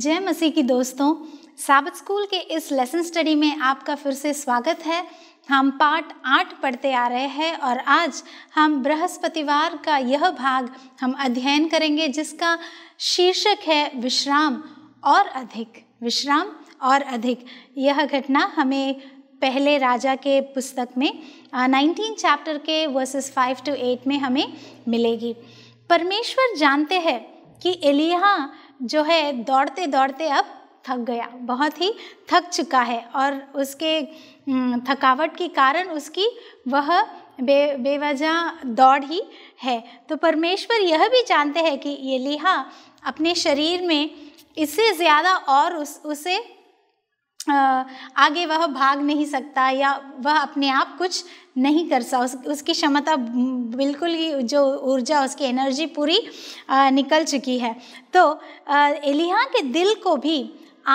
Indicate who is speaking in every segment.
Speaker 1: जय मसीह की दोस्तों साबत स्कूल के इस लेसन स्टडी में आपका फिर से स्वागत है हम पार्ट आठ पढ़ते आ रहे हैं और आज हम बृहस्पतिवार का यह भाग हम अध्ययन करेंगे जिसका शीर्षक है विश्राम और अधिक विश्राम और अधिक यह घटना हमें पहले राजा के पुस्तक में नाइनटीन चैप्टर के वर्सेस फाइव टू एट में हमें मिलेगी परमेश्वर जानते हैं कि एलिया जो है दौड़ते दौड़ते अब थक गया बहुत ही थक चुका है और उसके हम्म, थकावट के कारण उसकी वह बे बेवजह दौड़ ही है तो परमेश्वर यह भी जानते हैं कि ये लिहा अपने शरीर में इससे ज़्यादा और उस उसे आगे वह भाग नहीं सकता या वह अपने आप कुछ नहीं कर सकता उस, उसकी क्षमता बिल्कुल ही जो ऊर्जा उसकी एनर्जी पूरी आ, निकल चुकी है तो एलिहा के दिल को भी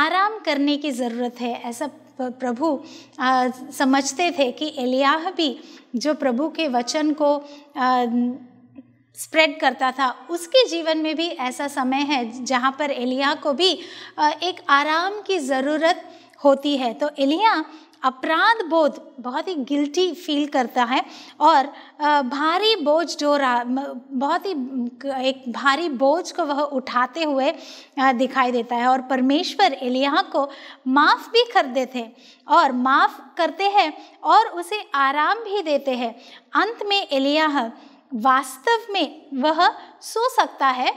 Speaker 1: आराम करने की ज़रूरत है ऐसा प्रभु आ, समझते थे कि एलियाह भी जो प्रभु के वचन को आ, स्प्रेड करता था उसके जीवन में भी ऐसा समय है जहाँ पर एलिया को भी एक आराम की ज़रूरत होती है तो एलिया अपराध बोध बहुत ही गिल्टी फील करता है और भारी बोझ जो रहा बहुत ही एक भारी बोझ को वह उठाते हुए दिखाई देता है और परमेश्वर एलिया को माफ़ भी कर देते हैं और माफ़ करते हैं और उसे आराम भी देते हैं अंत में एलिया वास्तव में वह सो सकता है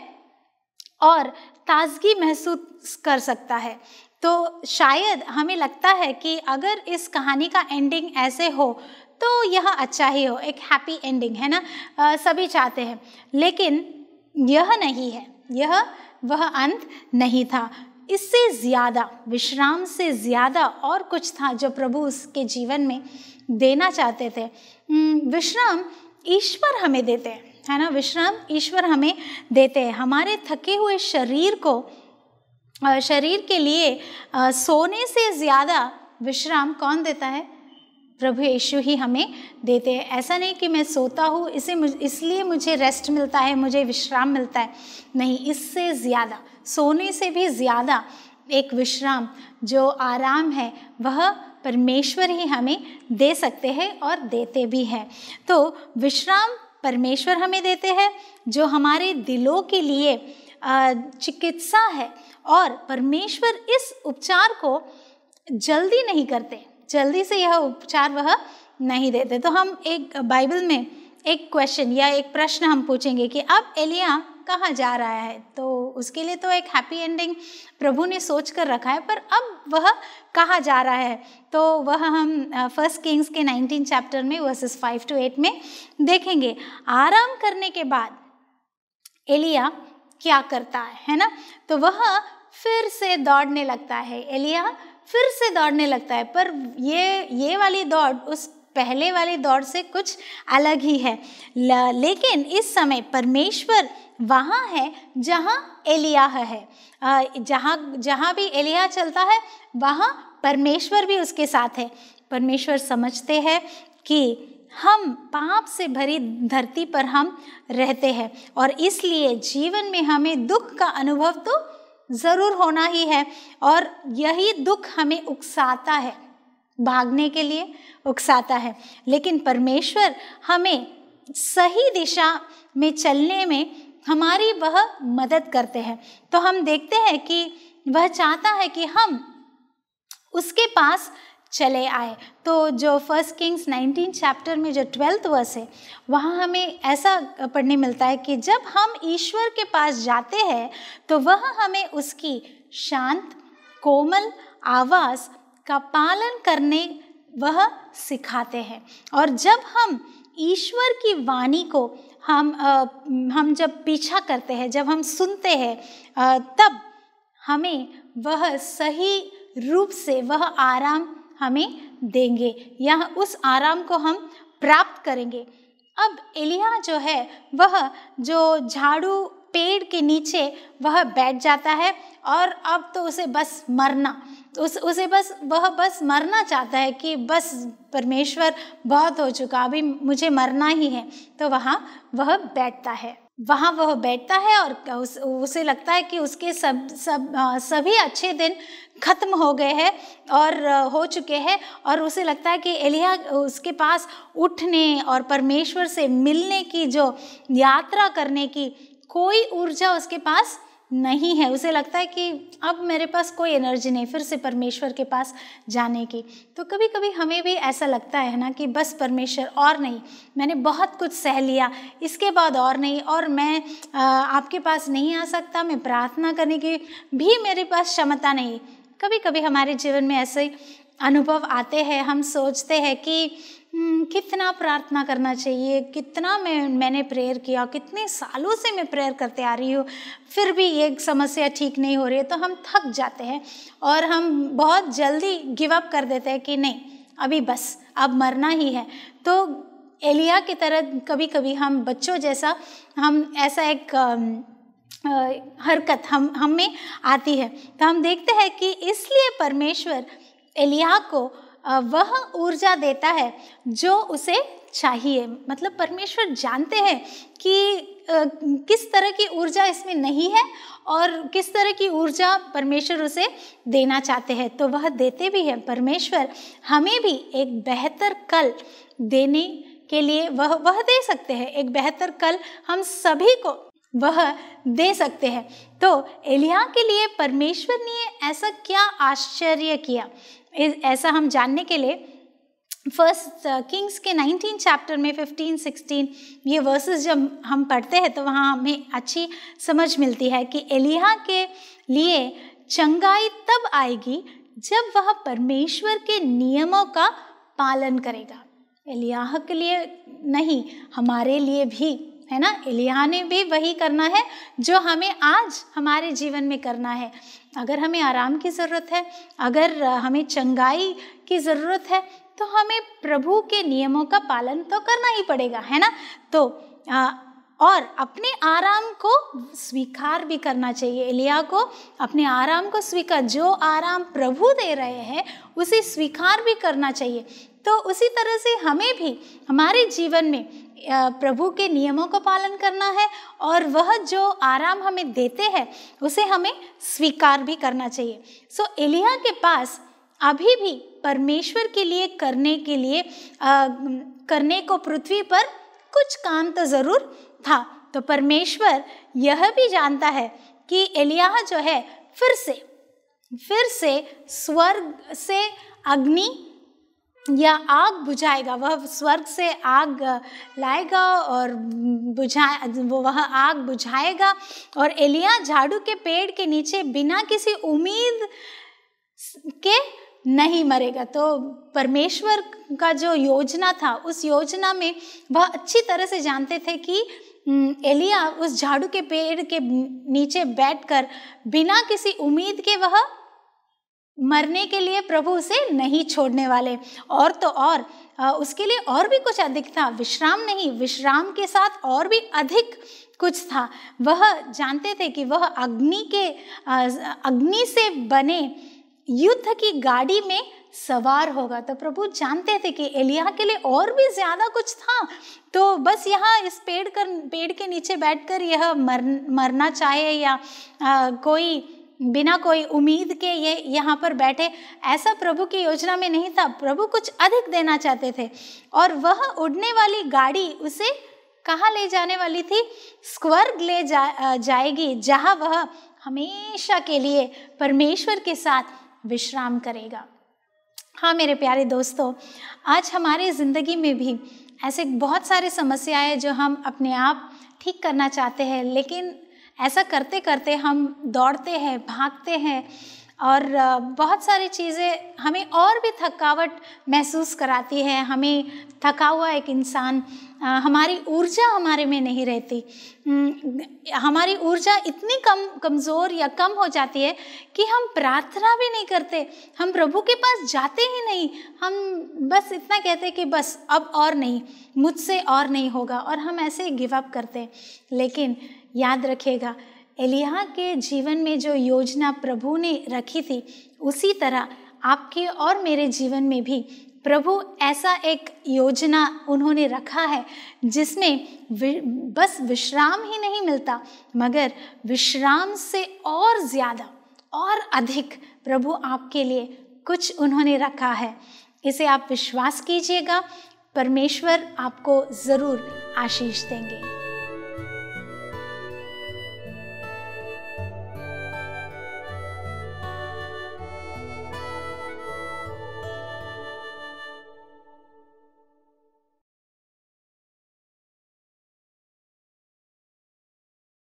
Speaker 1: और ताजगी महसूस कर सकता है तो शायद हमें लगता है कि अगर इस कहानी का एंडिंग ऐसे हो तो यह अच्छा ही हो एक हैप्पी एंडिंग है ना आ, सभी चाहते हैं लेकिन यह नहीं है यह वह अंत नहीं था इससे ज़्यादा विश्राम से ज़्यादा और कुछ था जो प्रभु उसके जीवन में देना चाहते थे विश्राम ईश्वर हमें देते हैं है ना विश्राम ईश्वर हमें देते हैं हमारे थके हुए शरीर को शरीर के लिए सोने से ज़्यादा विश्राम कौन देता है प्रभु यीशु ही हमें देते हैं ऐसा नहीं कि मैं सोता हूँ इसे मुझ इसलिए मुझे रेस्ट मिलता है मुझे विश्राम मिलता है नहीं इससे ज़्यादा सोने से भी ज़्यादा एक विश्राम जो आराम है वह परमेश्वर ही हमें दे सकते हैं और देते भी हैं तो विश्राम परमेश्वर हमें देते हैं जो हमारे दिलों के लिए चिकित्सा है और परमेश्वर इस उपचार को जल्दी नहीं करते जल्दी से यह उपचार वह नहीं देते तो हम एक बाइबल में एक क्वेश्चन या एक प्रश्न हम पूछेंगे कि अब एलिया कहाँ जा रहा है तो उसके लिए तो एक हैप्पी एंडिंग प्रभु ने सोच कर रखा है पर अब वह कहाँ जा रहा है तो वह हम फर्स्ट किंग्स के 19 चैप्टर में वर्सेस 5 टू 8 में देखेंगे आराम करने के बाद एलिया क्या करता है है ना तो वह फिर से दौड़ने लगता है एलिया फिर से दौड़ने लगता है पर ये ये वाली दौड़ उस पहले वाली दौड़ से कुछ अलग ही है लेकिन इस समय परमेश्वर वहाँ है जहाँ एलिया है जहाँ जहाँ भी एलिया चलता है वहाँ परमेश्वर भी उसके साथ है परमेश्वर समझते हैं कि हम पाप से भरी धरती पर हम रहते हैं और इसलिए जीवन में हमें दुख का अनुभव तो ज़रूर होना ही है और यही दुख हमें उकसाता है भागने के लिए उकसाता है लेकिन परमेश्वर हमें सही दिशा में चलने में हमारी वह मदद करते हैं तो हम देखते हैं कि वह चाहता है कि हम उसके पास चले आए तो जो फर्स्ट किंग्स 19 चैप्टर में जो ट्वेल्थ वर्स है वहाँ हमें ऐसा पढ़ने मिलता है कि जब हम ईश्वर के पास जाते हैं तो वह हमें उसकी शांत कोमल आवाज़ का पालन करने वह सिखाते हैं और जब हम ईश्वर की वाणी को हम आ, हम जब पीछा करते हैं जब हम सुनते हैं तब हमें वह सही रूप से वह आराम हमें देंगे या उस आराम को हम प्राप्त करेंगे अब एलिया जो है वह जो झाड़ू पेड़ के नीचे वह बैठ जाता है और अब तो उसे बस मरना तो उस उसे बस वह बस मरना चाहता है कि बस परमेश्वर बहुत हो चुका अभी मुझे मरना ही है तो वहाँ वह बैठता है वहाँ वह बैठता है और उस उसे लगता है कि उसके सब सब सभी अच्छे दिन खत्म हो गए हैं और हो चुके हैं और उसे लगता है कि एलिया उसके पास उठने और परमेश्वर से मिलने की जो यात्रा करने की कोई ऊर्जा उसके पास नहीं है उसे लगता है कि अब मेरे पास कोई एनर्जी नहीं फिर से परमेश्वर के पास जाने की तो कभी कभी हमें भी ऐसा लगता है ना कि बस परमेश्वर और नहीं मैंने बहुत कुछ सह लिया इसके बाद और नहीं और मैं आ, आपके पास नहीं आ सकता मैं प्रार्थना करने की भी मेरे पास क्षमता नहीं कभी कभी हमारे जीवन में ऐसे अनुभव आते हैं हम सोचते हैं कि हम्म, कितना प्रार्थना करना चाहिए कितना मैं मैंने प्रेयर किया कितने सालों से मैं प्रेयर करते आ रही हूँ फिर भी ये समस्या ठीक नहीं हो रही है तो हम थक जाते हैं और हम बहुत जल्दी गिव अप कर देते हैं कि नहीं अभी बस अब मरना ही है तो एलिया की तरह कभी कभी हम बच्चों जैसा हम ऐसा एक हरकत हम हम में आती है तो हम देखते हैं कि इसलिए परमेश्वर एलिया को वह ऊर्जा देता है जो उसे चाहिए मतलब परमेश्वर जानते हैं कि किस तरह की ऊर्जा इसमें नहीं है और किस तरह की ऊर्जा परमेश्वर उसे देना चाहते हैं तो वह देते भी हैं परमेश्वर हमें भी एक बेहतर कल देने के लिए वह वह दे सकते हैं एक बेहतर कल हम सभी को वह दे सकते हैं तो एलिया के लिए परमेश्वर ने ऐसा क्या आश्चर्य किया ऐसा हम जानने के लिए फर्स्ट किंग्स uh, के 19 चैप्टर में 15, 16 ये वर्सेस जब हम पढ़ते हैं तो वहाँ हमें अच्छी समझ मिलती है कि एलिहा के लिए चंगाई तब आएगी जब वह परमेश्वर के नियमों का पालन करेगा एलिया के लिए नहीं हमारे लिए भी है ना एलिया ने भी वही करना है जो हमें आज हमारे जीवन में करना है अगर हमें आराम की ज़रूरत है अगर हमें चंगाई की ज़रूरत है तो हमें प्रभु के नियमों का पालन तो करना ही पड़ेगा है ना तो आ, और अपने आराम को स्वीकार भी करना चाहिए एलिया को अपने आराम को स्वीकार जो आराम प्रभु दे रहे हैं उसे स्वीकार भी करना चाहिए तो उसी तरह से हमें भी हमारे जीवन में प्रभु के नियमों का पालन करना है और वह जो आराम हमें देते हैं उसे हमें स्वीकार भी करना चाहिए सो so, एलिया के पास अभी भी परमेश्वर के लिए करने के लिए आ, करने को पृथ्वी पर कुछ काम तो ज़रूर था तो परमेश्वर यह भी जानता है कि एलिया जो है फिर से फिर से स्वर्ग से अग्नि या आग बुझाएगा वह स्वर्ग से आग लाएगा और बुझा वो वह आग बुझाएगा और एलिया झाड़ू के पेड़ के नीचे बिना किसी उम्मीद के नहीं मरेगा तो परमेश्वर का जो योजना था उस योजना में वह अच्छी तरह से जानते थे कि एलिया उस झाड़ू के पेड़ के नीचे बैठकर बिना किसी उम्मीद के वह मरने के लिए प्रभु उसे नहीं छोड़ने वाले और तो और उसके लिए और भी कुछ अधिक था विश्राम नहीं विश्राम के साथ और भी अधिक कुछ था वह जानते थे कि वह अग्नि के अग्नि से बने युद्ध की गाड़ी में सवार होगा तो प्रभु जानते थे कि एलिया के लिए और भी ज़्यादा कुछ था तो बस यहाँ इस पेड़ कर पेड़ के नीचे बैठकर यह मर मरना चाहे या आ, कोई बिना कोई उम्मीद के ये यहाँ पर बैठे ऐसा प्रभु की योजना में नहीं था प्रभु कुछ अधिक देना चाहते थे और वह उड़ने वाली गाड़ी उसे कहाँ ले जाने वाली थी स्वर्ग ले जा जाएगी जहाँ वह हमेशा के लिए परमेश्वर के साथ विश्राम करेगा हाँ मेरे प्यारे दोस्तों आज हमारे ज़िंदगी में भी ऐसे बहुत सारे समस्याएं जो हम अपने आप ठीक करना चाहते हैं लेकिन ऐसा करते करते हम दौड़ते हैं भागते हैं और बहुत सारी चीज़ें हमें और भी थकावट महसूस कराती है हमें थका हुआ एक इंसान हमारी ऊर्जा हमारे में नहीं रहती हमारी ऊर्जा इतनी कम कमज़ोर या कम हो जाती है कि हम प्रार्थना भी नहीं करते हम प्रभु के पास जाते ही नहीं हम बस इतना कहते कि बस अब और नहीं मुझसे और नहीं होगा और हम ऐसे गिव अप करते लेकिन याद रखेगा एलिया के जीवन में जो योजना प्रभु ने रखी थी उसी तरह आपके और मेरे जीवन में भी प्रभु ऐसा एक योजना उन्होंने रखा है जिसमें वि, बस विश्राम ही नहीं मिलता मगर विश्राम से और ज़्यादा और अधिक प्रभु आपके लिए कुछ उन्होंने रखा है इसे आप विश्वास कीजिएगा परमेश्वर आपको ज़रूर आशीष देंगे